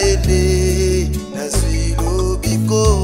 ele na silo biko.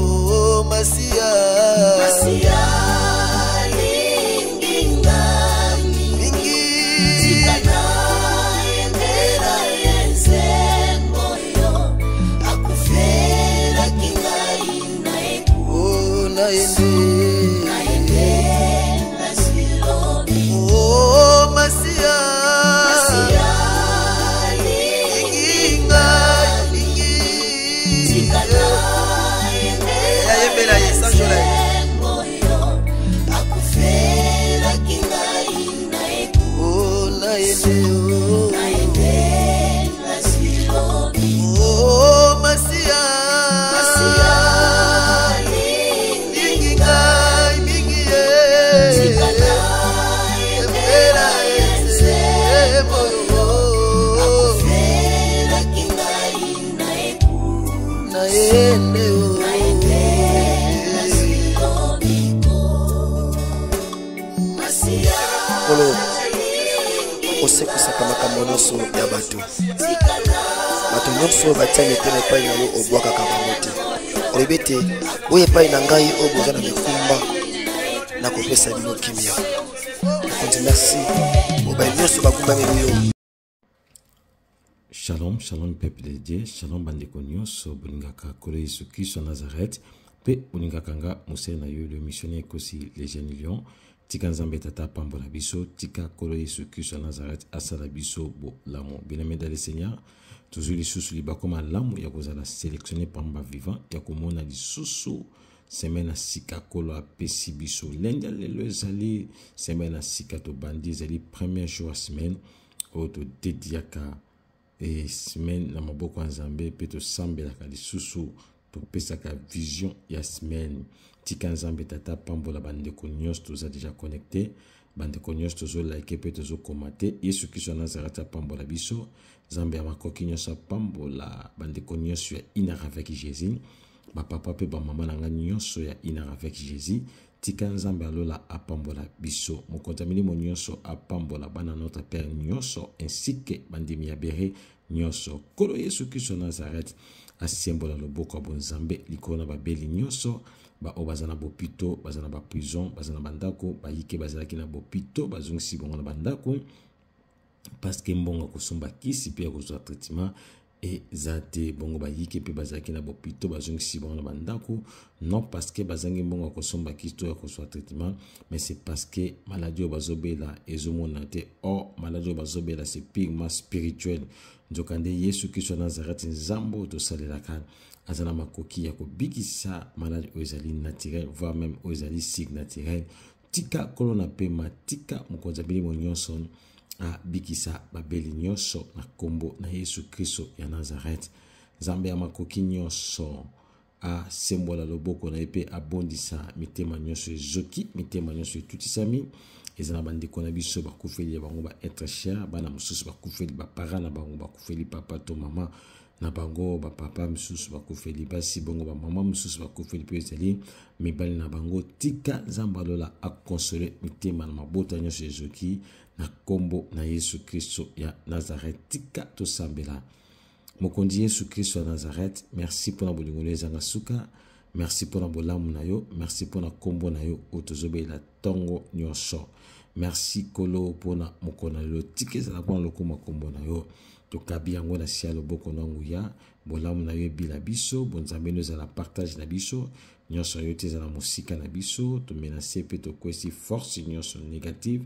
naende nkolo oh. osekwisaka makambo nyonso ya bato bato nyonso oyo batiani etene epai na yo obwakaka bango te olobi ete oyo epai na ngai oyo boza na mikumba nakopesa bino kimia nakonzi merci mobali nyonso bakumbameli yo shalom shalom peuple de dieu shalom bandeko nyonso bolingaka kolo yesu kristo nazareth mpe bolingaka nga mosele na yo leo missione ekosi le jeune lion tika nzambe tata apambola biso tika kolo yesu kristo ya nazareth asala biso bolamu bien-aimé dans le seigneur tozwi lisusu libako malamu ya kozala sélectionné parmi bavivant ya komona lisusu sembe na sika kolo apesi biso lende ya lelo ezali sembe na sika tobandi ezali premier jour ya semaine oyo todediaka e semaine na maboko ya nzambe mpe tosambelaka lisusu topesaka vision ya semaine tika nzambe tata pambola bandeko nyonso toza deja connecte bandeko nyonso tozolaike mpe tozokoma te yesu kristo ya nazareti apambola biso nzambe ya makoki nyonso apambola bandeko nyonso ya inare avec jésus bapapa mpe bamama na ngai nyonso ya inare avec jésus tika nzambe alola apambola biso mokonzi ya milimo nyonso apambola bana notre père nyonso ensike bandimi ya bere nyonso nkolo yesu kristo nazarete asembola loboko ya bonzambe likolo na babeli nyonso baoyo baza na bopito baza na baprison baza na bandako bayike bazalaki na bopito bazongisi bango na bandako parceke mbongo akosomba kisi mpe akozwa traitement eza te bongo bayike mpe bazalaki na bopito bazongisi bango na bandako non parceke bazangi mbongo ya kosomba kito ya kozwa traitement mais c'est parceke maladi oyo bazobela ezomona te or maladi oyo bazobela c'est pirement spirituel nzoka nde yesu kristo ya nazareti nzambe oyo tosalelaka aza na makoki ya kobikisa maladi oyo ezali naturel voire même oyo ezali signaturel tika nkolo na pema tika mokonzi abilimo nyonso abikisa babeli nyonso na nkombo na yesu kristo ya nazarete nzambe ya makoki nyonso asembola loboko na ye mpe abondisa mitema nyonso ezoki mitema nyonso etutisami eza na bandeko na biso bakufeli ya bango baetre cher bana mosusu bakufeli bapara na bango bakufeli papa to mama na bango bapapa mosusu bakufeli basi bongo bamama mosusu bakufeli mpe ezali mibali na bango tika nzambe alola akonsole mitema na mabota nyonso ezoki na nkombo na yesu kristo ya nazaret tika tosambela mokonzi yesu kristo ya nazaret merci mpona bolingo na yo ezanga suka merci mpona bolamu na yo merci mpona nkombo na yo oyo tozobelela ntongo nyonso merci kolo mpona mokolo na lelo tika ezala mpona lokoma nkombo na yo tokabi yango na sia loboko na nguya bolamu na yo ebila biso bonzambeno ezala partage na biso nyonso oyo te ezala mosika na biso tomena se mpe tokwesi force nyonso négative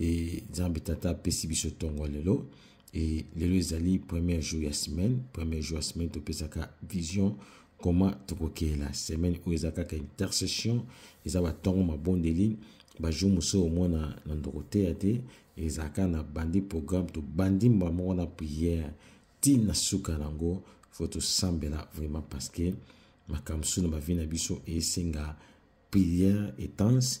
e nzambe tata apesi biso ntongo lelo e lelo ezali premier jour ya semaine premier jour ya semaine topesaka vision koma tokokela semaine oyo eza kaka intercession eza bantongo mabondeli bajour mosusu omona na ndoko te ya te ezalaka na bandi programme tobandi mbala moko na priere ti na suka yango fo tosambela vraiment parce que makambo mosusu na bavi na biso esenga priere etanse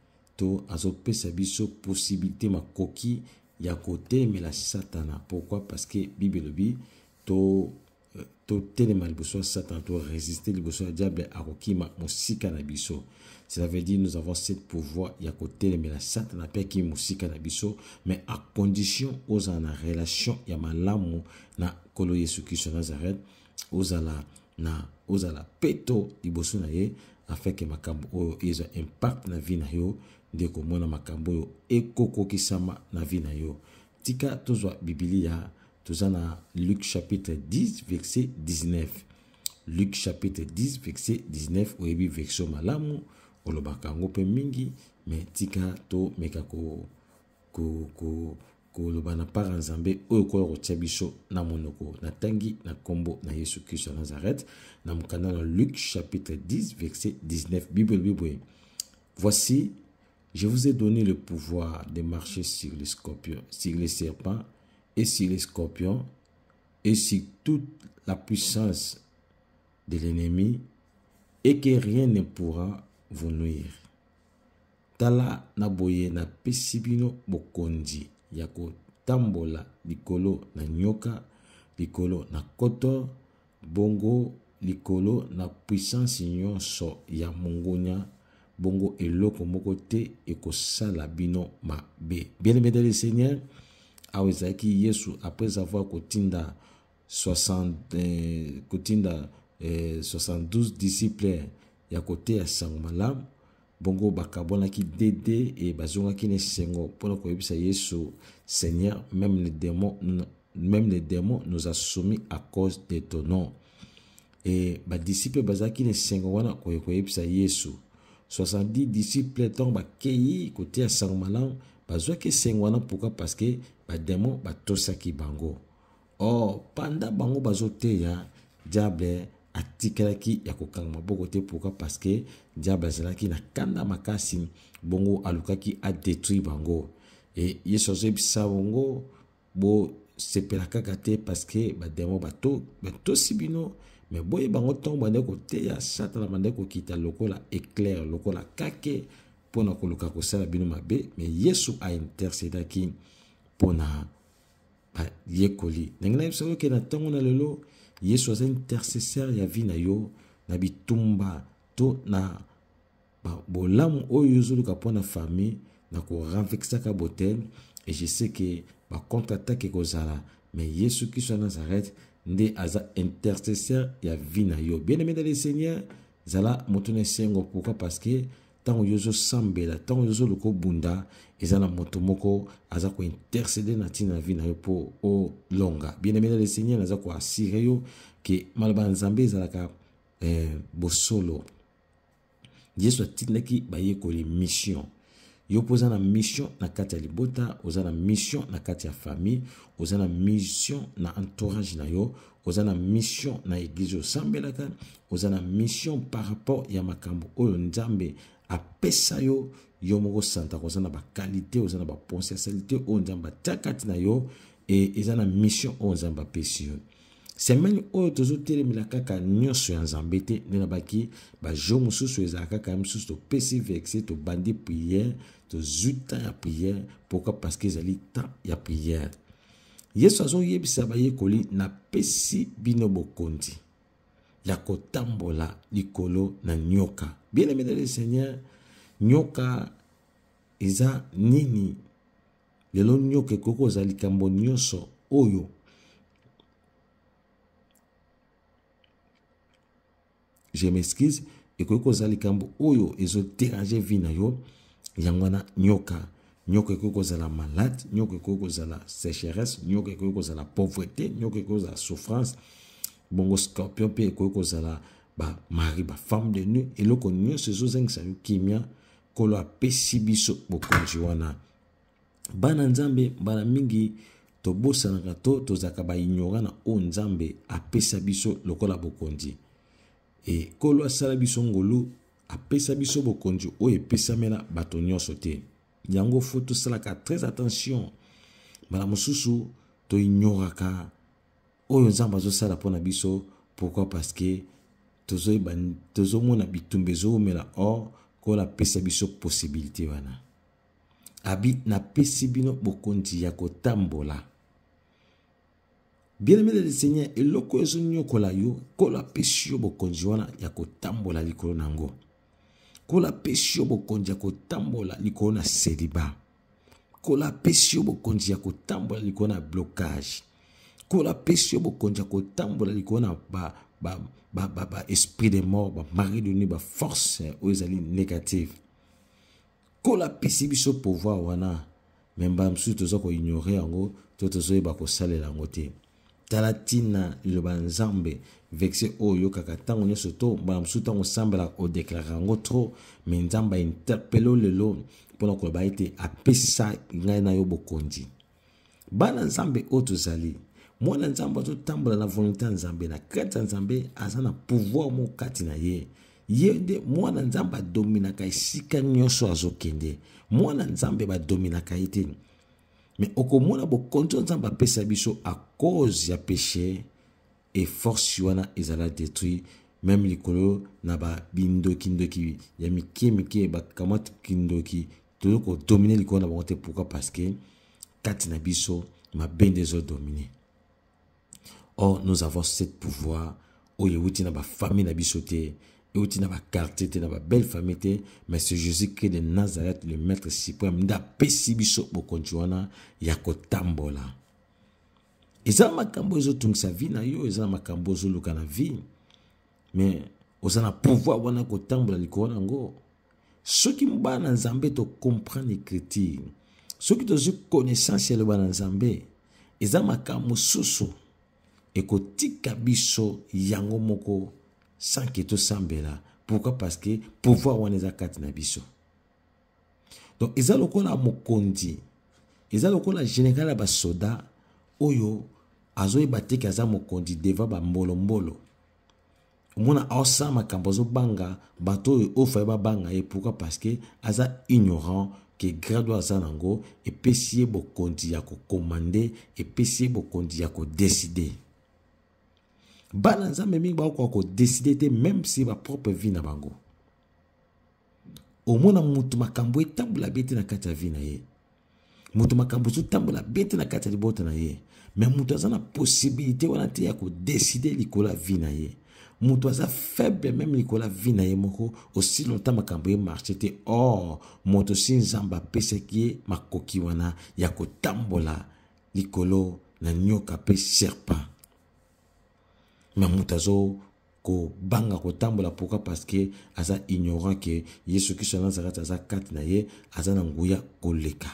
to azopesa biso m'a makoki ya la satana pourquoi parce que bible elobi euh, totelema to liboso ya satana torésiste liboso ya diable akokima mosika na biso ça veut dire nous avons cette pouvoir ya la satana mpe akimi mosika na biso mais à condition ozala na relation ya malamu na nkolo yesu kristo ya nazaret ozala na ozala peto liboso na ye afin que makambo oyo impact na vie na yo nde komona makambo oyo ekokokisama na vi na yo tika tozwa bibilia toza na luk chapitre 10 verset 19 luk chapitre 10 verset 19 oyebi version malamu olobaka yango mpe mingi me tika tomeka koloba ko, ko, ko na para nzambe oyo kola kotia biso na monoko na tangi na nkombo na yesu kristo ya nazareth na mokanda na luk chapitre 10 verset 19 bible elobi boye voici Je vous ai donné le pouvoir de marcher sur les scorpions, sur les serpents et sur les scorpions et sur toute la puissance de l'ennemi et que rien ne pourra vous nuire. Tala na boye na pesibino bokonzi yako tambola likolo na nyoka likolo na koto bongo likolo na puissance nyonso ya mongonia bongo eloko moko te ekosala bino mabe bien aimé dans le seigneur awa ezalaki yesu après avoir kotinda 60, eh, kotinda eh, 72 a ya koteya sango malamu bongo bakabwanaki dede e bazongaki na esengo mpona koyebisa yesu seigneur même les démons même les démons nous a soumis à cause de ton nom e badisiple bazalaki na esengo wana koye koyebisa yesu 70 disciple ntongo bakei kotia sango malamu bazwaki esengo wana pourkui parceke bademo batosaki bango or panda bango bazoteya diable atikalaki ya kokanga maboko te pourkui parceke diable azalaki na kanda makasi bongo alukaki adétruire bango e yesu azoyebisa bango bosepela kaka te parceke bademo batosi bino bato me boyeba yango ntongo bande koteya satana bande kokita lokola éclaire lokola kake mpona koluka kosala bino mabe me yesu aintercedaki mpona bayekoli ndenge na yebisaka okende na ntongo na lelo yesu aza intercesseur ya vi na yo na bitumba to na bolamu oyo ozoluka mpona famille na korenversaka botel e je sais ke bacontre attaque ekozala me yesu kristo ya nazareth nde aza intercesseur ya vi na yo bien aimé dans le seigneur zala moto na esengo pourquoi parce que ntango yo ozosambela ntango yo ozoluka obunda eza na moto moko aza kointercede na ntina na vi na yo mpo olonga bien aimé dans le seigneur aza koassire yo ke maloba nzambe ezalaka eh, bosolo yesu atindaki bayekoli mission yo mpo oza na mission na kati ya libota oza na mission na kati ya famille oza na mission na entourage na yo oza na mission na eglize osambelaka oza na mission par rapport ya makambo oyo nzambe apesa yo yo moko santaka oza na bakalite oza na bapotentialité oyo nzambe atia kati na yo e eza na mission oyo nzambe apesi yo semeni oyo tozotelemela kaka nyonso ya nzambe te nde nabaki bajo mosusu ezala kaka ya mosusu topesi vexe tobandi priere tozwi temps ya priere pourkui parceke ezali temps ya priere yesu azoyebisa bayekoli napesi bino bokonzi ya kotambola likolo na nioka bien aimé dans le seigneur nioka eza nini lelo nioka ekoki kozala likambo nyonso oyo je m'excuse ekoki kozala likambo oyo ezoderange vi na yo yango wana nyoka nyoko ekoki kozala malade nyoko ekoki kozala sécheresse nyoko ekoki kozala pauvreté nyoko ekoki kozala souffrance bongo scorpion mpe ekoki kozala bamari bafemme de nu eloko nyonso ezozangisa yo kimia kolo apesi biso bokonzi wana bana nzambe mbala mingi tobosanaka to tozalaka baignorant na oyo nzambe apesa biso lokola bokonzi e kolo asala biso ngolu apesa biso bokonzi oyo epesami na bato nyonso te yango fo tosalaka très attention mbala mosusu toignoraka oyo nzambe azosala mpo na biso pourkui parceke tozomona bitumba ezoumela or kola apesa biso posibilité wana abi napesi bino bokonzi ya kotambola bienebele lisenya eloko ezonyokola yo kola pesi yo bokonzi wana ya kotambola likolo na yango kola pesi yo bokonzi ya kotambola likolo na seliba kola pesi yo bokonzi ya kotambola likolo na blocage kola pesi yo bokonzi ya kotambola likolo na baesprit ba, ba, ba, de mort bamari doni baforce oyo ezali négative kola pesi biso pouvoir wana me mbala mosusu toza koignore yango to tozoyeba kosalela yango te tala ntina liloba nzambe vexe oyo kaka ntango nyonso to mbala mosusu ntango osambelaka odeklaraka yango trop me nzambe ainterpele o lelo mpona koloba ete apesisa ngai na yo bokonzi bana nzambe oyo tozali mwana nzambe azotambola na volonté ya nzambe na kati ya nzambe aza na pouvoir moko kati na ye ye nde mwana nzambe adominaka esika nyonso azokende mwana nzambe badominaka ye te me okomona bokonzi nzambe apesa biso a cause ya péché e force wana ezala détruit meme likolo na babindokindoki ya mike mike bakamwa kindoki tozo kodomine likolo na bango te pourkui parce que kati na biso mabe nde ezodomine or nous avons cette pouvoir oyo ewuti na bafamile na biso te oyo ti na bakartier te na babelle famille te mese jésus christ de nazareth le maître suprême nde apesi biso bokonzi wana ya kotambola eza na makambo ezotungisa vi na yo eza na makambo ozoluka na vi me oza na pouvoir wana kotambola likolo na yango soki mobala na nzambe tocomprendre écriture soki tozwi connaissance ya loba na nzambe eza makambo mosusu ekotika biso yango moko sanke tosambela pourquoi parce que pouvoir wana eza kati na biso donc eza lokola mokonzi eza lokola général ya basoda oyo azoyeba teke aza mokonzi devant bambolombolo omona aosa makambo azobanga bato oyo oyo faye babanga ye pourkui parce que aza ignorant ke grade oyo aza nango epesi ye bokonzi ya kokomande epesi ye bokonzi ya kodeside bana nzambe mingi bakoka kodeside te meme si bapropre vie na bango omona motu makambo etambola bie te na kati ya vie na ye moto makambo ezotambola bie te na kati ya libota na ye me moto aza na posibilité wana te ya kodeside likolo ya vie na ye moto aza faible meme likolo ya vie na ye moko osi longtemps makambo emarche te or moto si nzambe apesaki ye makoki wana ya kotambola likolo na nioka mpe serpent me moto azokobanga kotambola pourkui parceke aza ignorant ke yesu kristo ya nazareti aza kati na ye aza na nguya koleka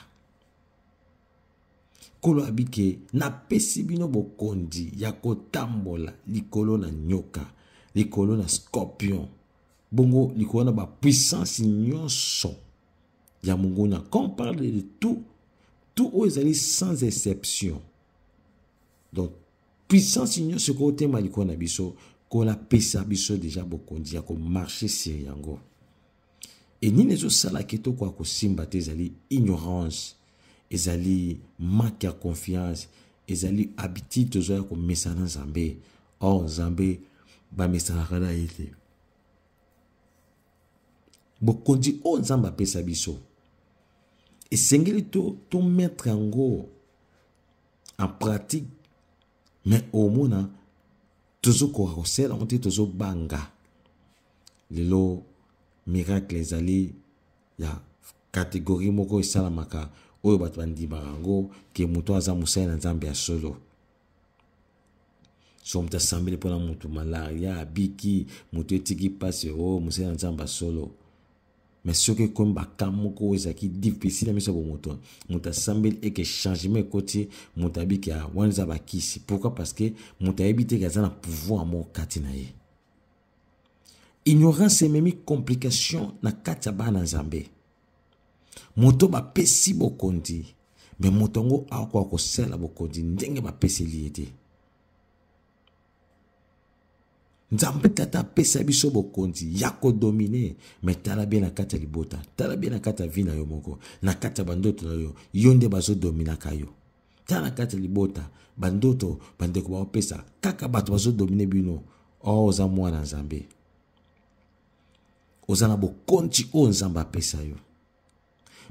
nkolo abi ke napesi bino bokonzi ya kotambola likolo na nyoka likolo na scorpion bongo likolo na bapuissance nyonso ya monguna quand parle de tout tout oyo ezali sans exception donc puissance nyonso kootema likolo na biso kolapesa biso deja bokonzi ya komarshe siri yango e nini ezosala kitoko ya kosimba te ezali ignorance ezali make ya confiance ezali habitude tozwa ya komesana na nzambe or nzambe bamesanaka na ye te bokonzi oyo nzambe apesa biso esengeli tometre to yango en pratique me omona tozokokosala yango te tozobanga lelo miracle ezali ya kategori moko esalamaka oyo bato bandimaka yango ke moto aza mosali na nzambe ya solo so moto asambeli mpona moto malaria abiki moto etiki mpasi o oh, mosali na nzambe ya solo me soki ekomi bakambi moko ezalaki difficile miso ya bomoto moto asambeli eke changement ekoti moto ayebi ke wana eza bakisi pourkui parceke moto ayebi te ke aza na pouvoir moko kati na ye ignorance ememi complication na kati ya bana nzambe moto bapesi bokondi me moto yango akoka kosala bokondi ndenge bapeseli ye te nzambe tata apesa biso bokonzi ya kodomine me tala bien na kati ya libota tala bien na kati ya vi na yo moko na kati ya bandoto na yo yo nde bazodominaka yo tala na kati ya libota bandoto bandeko baopesa kaka bato bazodomine bino o oh, oza mwana nzambe oza na bokonzi oyo nzambe apesa yo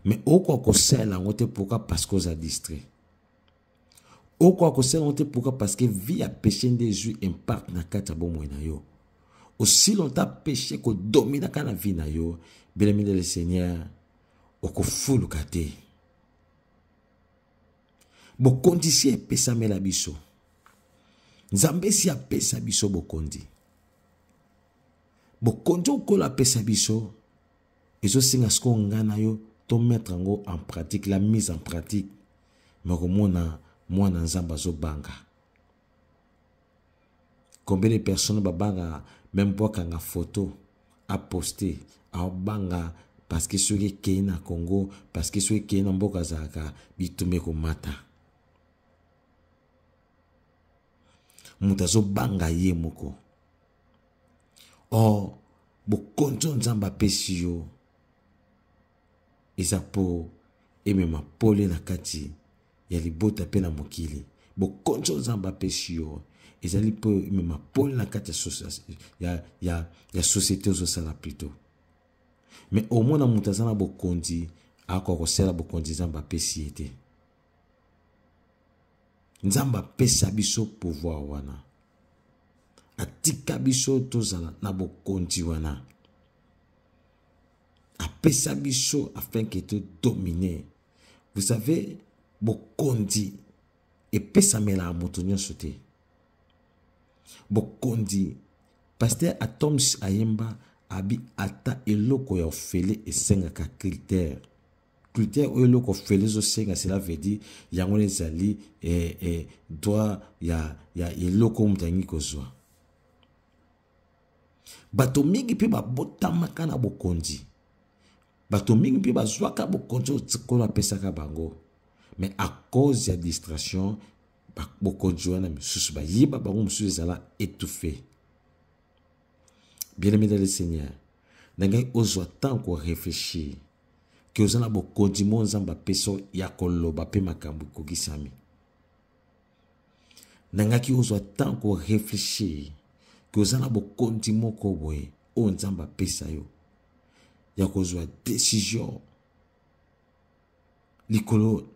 me okoka kosalela yango te pourkui parce que oza distrait okoka kosalango te pourkua parceke vi ya péché nde ezwi impact na kati ya bomoi na yo aussi longtemps péché kodominaka na vi na yo bien-aimé le seigneur okofuluka te bokondi si epesamela biso nzambe si apesa biso bokondi bokondi okolo apesa biso ezosenga sikoyo ngai na yo tomettre yango en pratique la mise en pratique me komona mwana nzambe azobanga combien de personne babanga meme mpo akanga foto aposte aobanga parceke soki ekei na congo parceke soki ekei na mboka azalaka bitumba ekomata moto azobanga ye moko or bokonzi oyo nzambe apesi yo eza mpo emema pole na kati ya libota mpe na mokili bokonzi oyo nzambe apesi yo ezali mpo emema pole na kati ya, ya, ya société ozosala plutôt me omona moto aza na bokonzi akoka kosala bokonzi nzambe apesi ye te nzambe apesa biso pouvoir wana atika biso tozala na bokonzi wana apesa biso afin ke todomine vous savez bokondi epesamelaka moto nyonso te bokondi paster atoms ayemba abi ata eloko ya ofele esengaka critere critère oyo eloko ofele ezosenga cela veut dire yango wana ezali eh, eh, droit ya, ya eloko oyo moto alingi kozwa bato mingi mpe babotamaka na bokonzi bato mingi mpe bazwaka bokonzi oyo nkolo apesaka bango me à cause ya distraction bokonzi wana misusu bayeba bango mosusu ezala étouffe bien aimé dans le seigneur na ngai ozwa ntan koreflechir ke oza na bokonzi mo nzambe apesi yo ya koloba mpe makambo ekokisami nangaki ozwa ntan koreflechir ke oza na bokonzi moko boye oyo nzambe apesa yo ya kozwa desizio likolo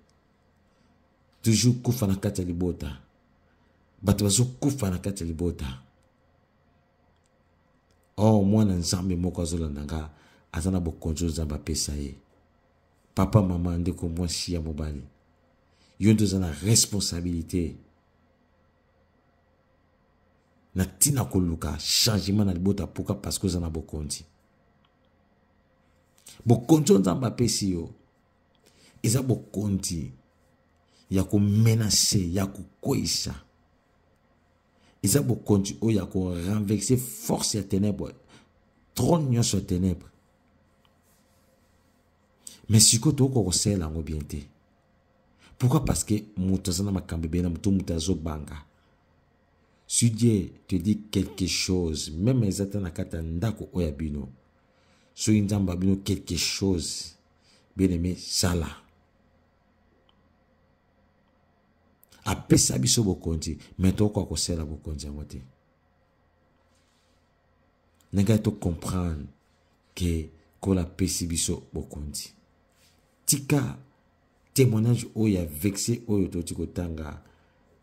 toujours kufa na kati ya libota bato bazokufa na kati ya libota or mwana nzambe moko azolanda nga aza na bokonzi oyo nzambe apesa ye papa mama ndeko mwasi ya mobali yo nde oza na responsabilité na ntina koluka changement na libota mpoka parceke oza na bokonzi bokonzi oyo nzambe apesi yo eza bokonzi ya komenase ya kokweyisa eza bokonzi oyo ya korenverse force ya ténèbre trone nyonso ya ténèbre me sikoyo tokoka kosalela yango bien te pourquoi parce que moto aza na makambo ebele na moto moto azobanga si dieu te dit quelque chose meme eza ta na kati ya ndako oyo ya bino soki nzambe ya bino quelque chose bien aimé sala apesa biso bokonzi me tokoka kosala bokonzi yango te na ngai tocomprendre ke kola apesi biso bokonzi tika témoignage oyo ya verse oyo toti kotanga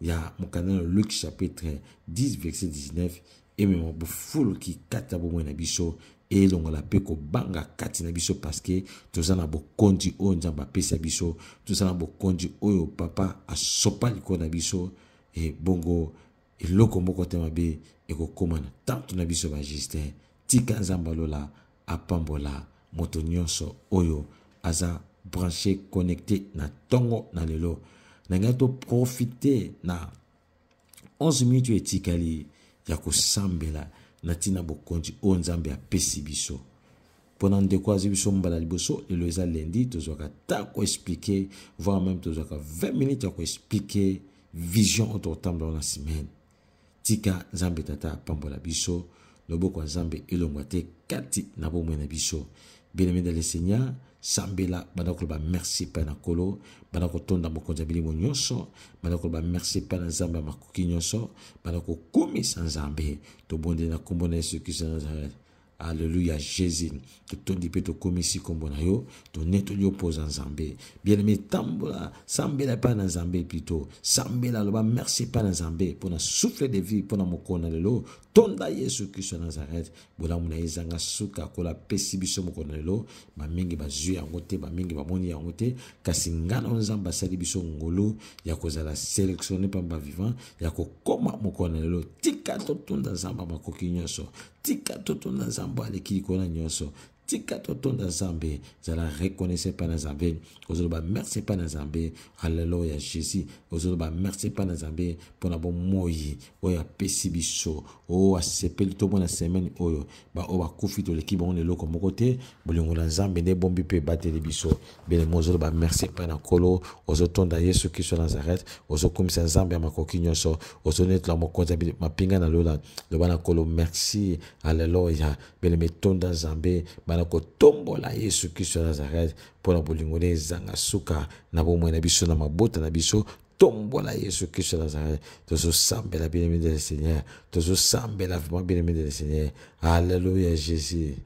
ya mokanda na luke chapitre 10 verse 19 emema bofuluki kata bomoi na biso elongola mpe kobanga kati na biso parceke toza na bokonzi oyo nzambe apesi ya biso toza na bokonzi oyo papa asopa likolo na biso ebongo eloko moko te mabe ekokóma na tanto na biso bajustin tika nzambe alola apambola moto nyonso oyo aza branche connecté na ntongo na lelo na ngai toprofite na 11 minute oyo etikali ya kosambela na ntina bokonzi oyo nzambe apesi biso mpo na ndeko azwi biso mbala liboso lelo eza lendi tozwaka ta koexplike voire meme tozwaka 20 minutes ya koexplike vision oyo tokotambola na semaine tika nzambe tata apambola biso loboko ya nzambe elongwa te kati na bomoi na biso bien aimé dans le seigneur sambela banda koloba merci epai na nkolo banda kotonda mokonzi ya milimo nyonso banda koloba merci epai na nzambe ya makoki nyonso banda kokumisa nzambe tobondeli na nkombo na yesu kristo ya nazaret alleluya jésus totondi mpe tokomisi nkombo na yo tone toli opoza nzambe bieneme tambola sambela epai na nzambe plutôt sambela aloba merci epai na nzambe mpona souffle de vie mpona mokolo na lelo tonda yesu kristo ya nazareti bolamu na ye ezanga suka akola apesi biso mokolo lelo bamingi bazwi yango te bamingi bamoni yango te kasi ngana oyo nzambe asali biso ngolu ya kozala selektione pamba bavivant ya kokoma mokolo na lelo tika totonda nzambe makoki nyonso tika totonda nzambe aleki likolo na nyonso tika totonda nzambe zala rekonese Panazambe, na nzambe ozoloba merci pa na nzambe ya jésus ozoloba merci pa na nzambe mpona bomoi oyo apesi biso oyo oh, asepeli tomona semaine oyo baoyo bakufi toleki bango na eloko moko te bolingo na nzambe nde bombi mpe ebateli biso belemo ozoloba merci pa na nkolo ozotonda yesu kristo ya nazareth ozokumisa nzambe ya makoki nyonso ozonetola mokonzi mapinga na lola loba na nkolo merci alleluya belemo etonda nzambe na kotombola yesu kristo ya nazareti mpo na bolingo ne ezanga suka na bomoi na biso na mabota na biso tombola yesu kristo ya nazareti tozosambela bien-aimé de le seigneur tozosambela vraiment bien-aimé de le seigneur alleluya jésus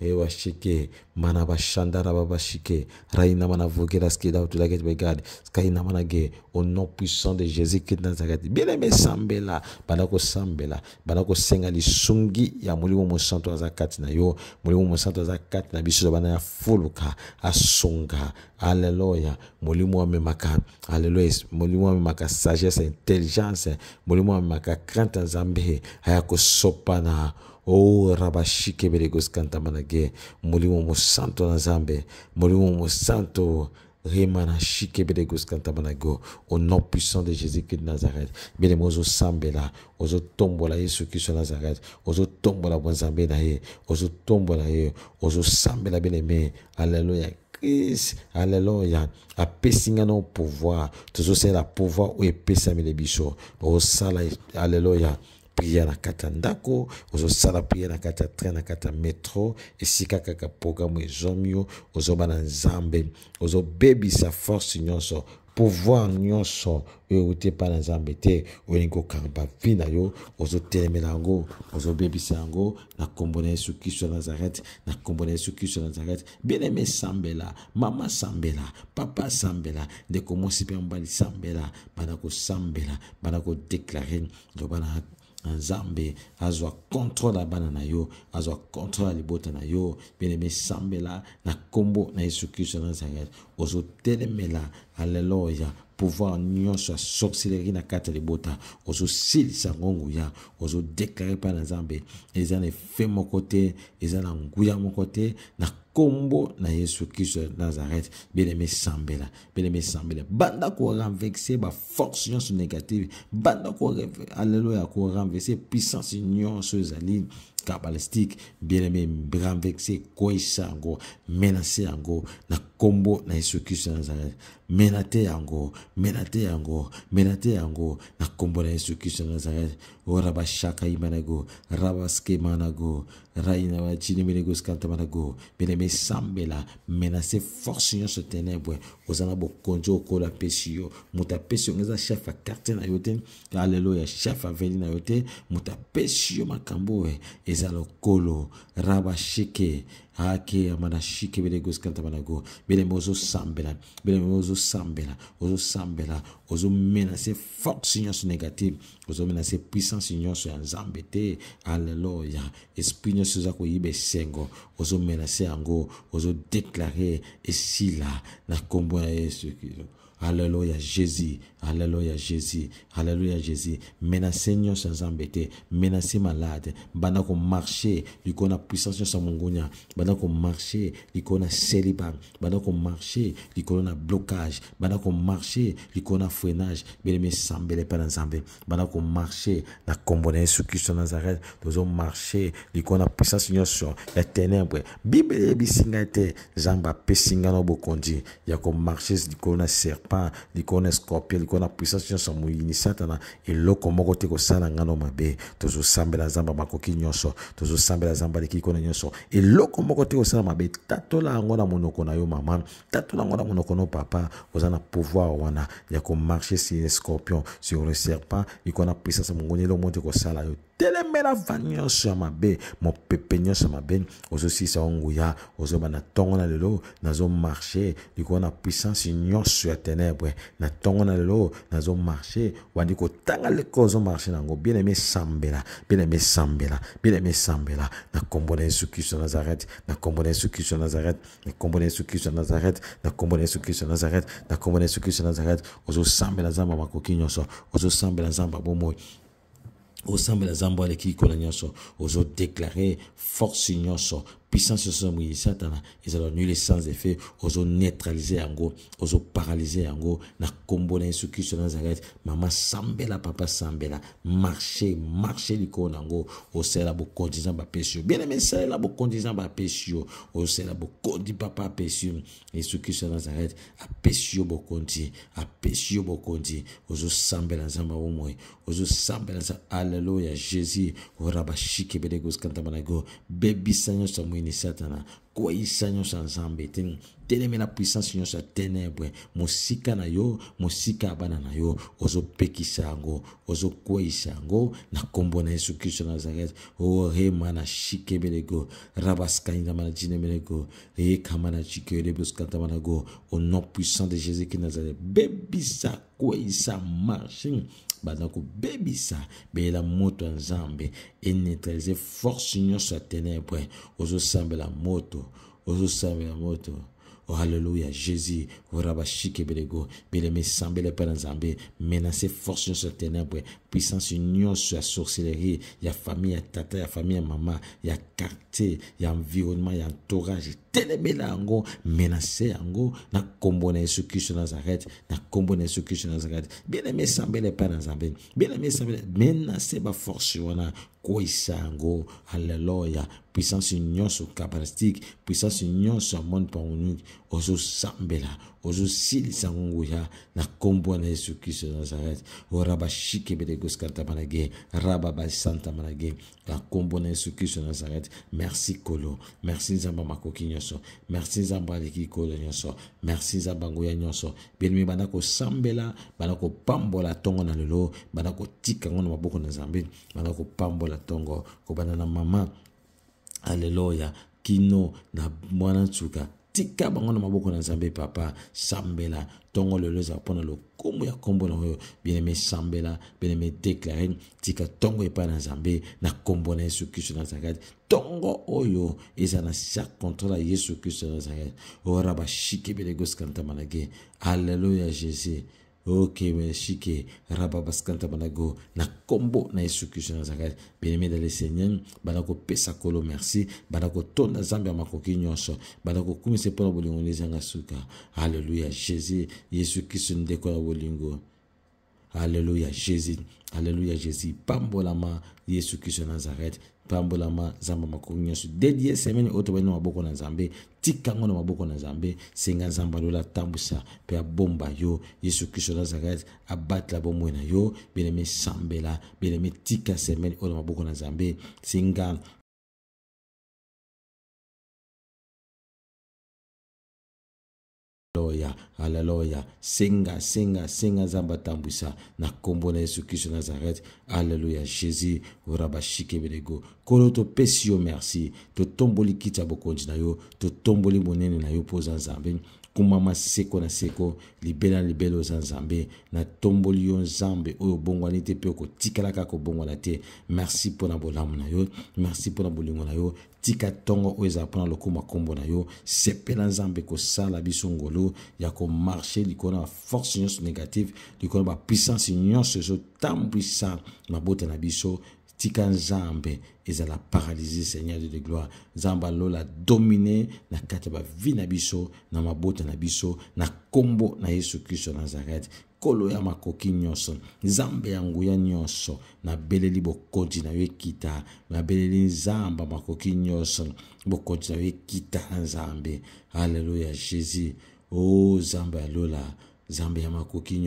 ewashike mana bashandara babashike raina mana vogelaske dautulagete begade skaina manage au nom puissant de jésus christ nazareth bien-aimé sambela banda kosambela banda kosenga lisungi ya molimo mosantu aza kati na yo molimo mosantu aza kati na biso banda ya fuluka asonga alleluya molimo amemaka alleluya molimo amemaka sagesse intelligence molimo amemaka crainte ya nzambe aya kosopana Oh rabashike beregosikanta manage molimo santo na nzambe Kanta manago, au nom puissant de Jésus-Christ de Nazareth. Bien sambela, ozo tombola Jésus Nazareth, ozo tombola bonzambe na ye, ozo tombola ye, ozo sambela la Alléluia, Alléluia. Christ, pouvoir apesi c'est la pouvoir, ou pouvoir oyo biso, biso, sala. alléluia, priere na kati ya ndako ozosala priere na kati ya train na kati ya metro esika kaka programme ezomi yo ozoba na nzambe ozobebisa force nyonso pouvoir nyonso oyo euti epai na nzambe te olingi kokamba vi na yo ozotelemela yango ozobebisa yango na nkombo na yesu kristo ya nazarete na nkombo na yesu kristo ya nazarete bieneme sambela mama sambela papa sambela ndeko mwasi mpe mobali sambela bana kosambela bana kodeklare loba na nzambe azwa contrôle ya bana na yo azwa contrôle ya libota na yo bien-aimé sambela na nkombo na yesu kristo na nazaret ozotelemela aleluya pouvoir nyonso asorcellerie na aux libota ozosilisa ngonguya ozodeklare ils na nzambe mon côté, efe ils te mon côté nguya mon côté, na combo na yesu Christ ya nazareth sambela bieneme sambela banda ba force nyonso négative banda alleluya vexé puissance nyonso Zalim kabbalistique bien-aime branvexe koyisa yango mena se yango na nkombo na yesu kristo ya nazaret mena te yango mena te yango mena te yango na nkombo na yesu kristo ya nazaret orabashaka imanago rabaskemanago raina wa jini mene go sikantama go mene me sambe la menase force nyonso tene bwe oza na bokonzi okola apesi yo moto apesi yo eza chef ya quartier na yo te alleluya chef aveli na yo te moto apesi yo makambo oyo eza lokolo rabashike ake amana shike bele goskanta balago bele mozo sambela bele mozo sambela ozo sambela ozo menace force nyonso négative ozo menace puissance nyonso ya nzambe te alleluya esprit nyonso oza koyiba esengo ozo menace yango ozo déclare esila na nkombo ya yesu kristo alleluya jésus haleluya jésus haleluya jésus menase nyonso ya nzambe te menase malade banda komarche likolo na puissance nyonso ya mongunia banda komarche likolo na celiba banda komarche likolo na blocage banda komarche likolo na freinage belemi esambele epai na nzambe banda komarche na nkombo na yesu kristo ya nazaret tozomarche likolo na puissance nyonso ya ténèbre bibele eyebisi ngai te nzambe apesi ngai na bokonzi ya komarche likolo na serpent likolo na scorpion moko na puissance nyonso moyini satana eloko moko te kosala ngano mabe tozosambela nzambe makoki nyonso tozosambela nzambe aleki kona nyonso eloko moko te kosala mabe tatola yango na monoko na yo mama tatola yango na monoko no papa oza na pouvoir wana ya komarche sur escorpion sur le serpent likolo na puissance mongoni eloko moko te kosala yo otelemela va nyonso ya mabe mopepe nyonso ya mabe ozosisa yo nguya ozoba na ntongo na lelo nazomarche likolo na puissance nyonso ya ténèbre na ntongo na lelo nazomarche wandi kotanga lekolo ozomarche na yango bien aime sambela bien aime sambela bien aime sambela na kombo na yesu kristo ya nazareth na kombo na yesu kristo ya nazareth na kombo na yesu kristo ya nazareth na kombo na yesu kristo ya nazareth na kombo na yesu kristo ya nazareth ozosambela nzambe ya makoki nyonso ozosambela nzambe ya bomoi au sein de la Zambo, qui connaît nos aux autres déclarés, force nos puissance yonso ya satana ezala nul sans effet ozonetralize yango ozoparalyse yango na combo na yesu kristo nazareth mama sambela papa sambela marcher marche likolo na yango osalela bokontinza ba yo bien aime salela bokontinza bapesi yo osalela bokonti papa apesi yo yesu kristo ya nazareth apesi yo bokonti apesi yo bokonti ozosambela nzambe bomoi ozosambela nzambe alléluia jésus orabashikebelekoskantamanago baby sanyo ya ni satana kwaisa nyonso ya nzambe te telemela puissance nyonso ya tenebre mosika na yo mosika ya bana na yo ozopekisa yango ozokweisa yango na nkombo na yesu kristo nazaret orema oh, na shikebelego rabaskandama na jinemelego yekama na jikeelebioskantama na go au nom puissant de jésus ki nazaret bebisa kweisa marche baza kobebisa beyela moto ya nzambe eneutralize force nyonso ya ténèbre ozosambela moto ozosambela moto Oh, alléluia, Jésus, Rabashikebelego, bien-aimé, semblez Père Nzambé, menacez force sur ténèbres, puissance union sur la sorcellerie, il y a famille, il y a tata, il y a famille, il y a maman, il y a quartier, il y a environnement, il y a entourage, telemela yango menase yango na nkombo na yesu kristo nazarete na nkombo na yesu kristo nazarete bien aime esambela epai na nzambe bien aime esambela menase baforce wana koyisa yango alleluya puissance nyonso kabaristique puissance nyonso ya monde paonique ozosambela ozosilisa ngongo ya na nkombo na yesu kristo ya nazareti o raba shikebedegoskatamanage raba basantamanage na nkombo na yesu kristo ya nazareti merci kolo merci nzambe makoki nyonso merci nzambe aleki kolo nyonso merci nzambe anguya nyonso bienimi banda kosambela banda kopambola ntongo na lelo banda kotika yango na maboko na nzambe banda kopambola ntongo kobanda na mama aleluya kino na mwana ntuka tika bango na maboko na nzambe papa sambela ntongo lelo eza mpona lokumu ya nkombo na oyo bieneme sambela bieneme deklare tika ntongo epai na nzambe na nkombo na yesu kristo nazareti ntongo oyo eza na circontre ya yesu kristo nazareti ora bashiki belegosikantama na ge alleluya jésus okewe shike raba basikanta bana go na nkombo na yesu kristo nazalaka bien-aimé dans le seigneur banda kopesa kolo merci banda kotonda nzambe ya makoki nyonso banda kokumisa mpo na bolingo ndezanga suka alleluya jésus yesu kristo ndeko ya bolingo alleluya jésus alleluya jésus pambolama yesu kristo nazareth pambolama nzambe makolo nyonso dedie semene oyo tobandi na maboko na nzambe tika yango na maboko na nzambe senga nzambe alola atambusa mpe abomba yo yesu kristo nazareth abatela bomoi na yo bielemi esambela bielemi tika semene oyo na maboko na nzambe senga haleluya ah, haleluya senga senga senga nzambe atambwisa na nkombo na yesu kristo nazareti haleluya jésus orabashikeberego kolo topesi yo merci totomboli kiti ya bokonzi na yo totomboli monene na yo mpoza nzambe kuma maseko na seko libela na libela oza nzambe natomboli yo nzambe oyo obongwani te mpe okotikala kaka kobongwana te merci mpona bolamu na yo merci mpona bolingo na yo tika ntongo oyo ezala mpona lokuma nkombo na yo sepela nzambe kosala biso ngolo ya komarshe likolo na baforce nyonso négative likolo na bapuissance nyonso ezotambwisa mabota na biso tika nzambe la paralysie seigneur dieu de gloire Zamba la domine na kataba vinabiso na biso na mabota na biso na combo na yesu kristo Kolo ya makoki nyonso nzambe ya nguya nyonso beleli kita, na beleli zamba beleli nzambe makoki nyonso bokonzi na na nzambe Alléluia jésus Oh nzambe Lola. Zambe ya makoki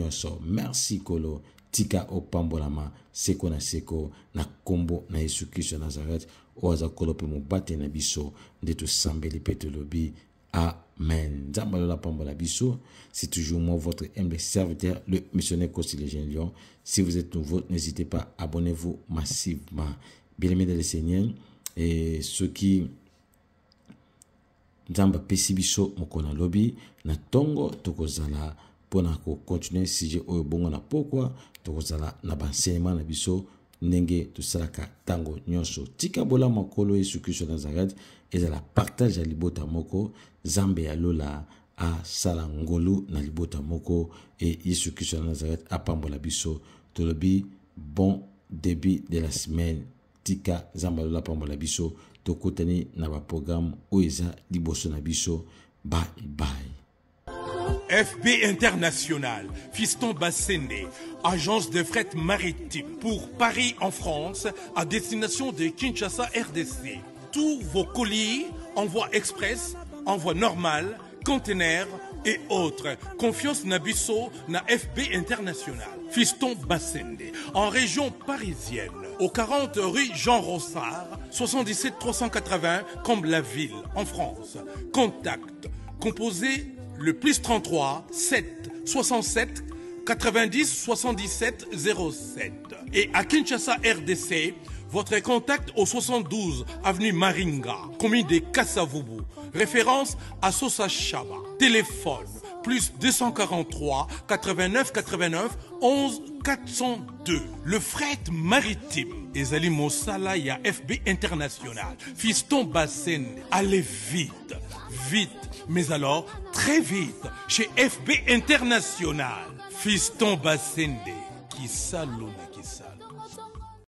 merci Kolo. tika opambolama seko na seko na nkombo na yesu kristo ya nazareti oyo aza kolo mpe mobateli na biso nde tosambeli mpe tolobi amen nzambe alola apambola biso c'est toujours moi votre humble serviteur le missionnaire cosilégien lion si vous êtes nouveau n'hésitez pas abonnez-vous massivement bien aimé dans le seigneur et ceux qui nzambe apesi biso mokolo alobi na ntongo tokozala mpona kocontinue sujet oyo bongo na pokwa tokozala na baenseignement na biso ndenge tosalaka ntango nyonso tika bola makolo yesu kristo ya nazareti ezala partage ya libota moko nzambe alola asala ngolu na libota moko e yesu kristo ya nazareti apambola biso tolobi bon début de la semaine tika nzambe alola apambola biso tokutani na baprograme oyo eza liboso na biso baibai FB International, Fiston Bassende agence de fret maritime pour Paris en France à destination de Kinshasa RDC. Tous vos colis, envoi express, envoi normal, conteneurs et autres. Confiance nabisso na FB International. Fiston Bassende, en région parisienne, au 40 rue Jean Rossard, 77 380 comme la ville en France. Contact composé le plus 33 7 67 90 77 07. Et à Kinshasa, RDC, votre contact au 72 avenue Maringa, commune de Kassavubu. Référence à Sosa Chaba. Téléphone plus 243 89 89 11 402. Le fret maritime. Ezali Mossala, ya FB International. Fiston Bassin, allez vite, vite mais alors, très vite, chez FB International, Fiston Bassende qui salonne.